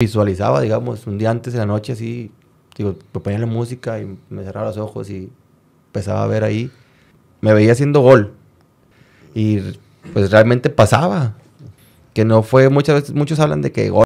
visualizaba, digamos, un día antes de la noche así, digo, ponía la música y me cerraba los ojos y empezaba a ver ahí. Me veía haciendo gol y pues realmente pasaba. Que no fue, muchas veces, muchos hablan de que gol.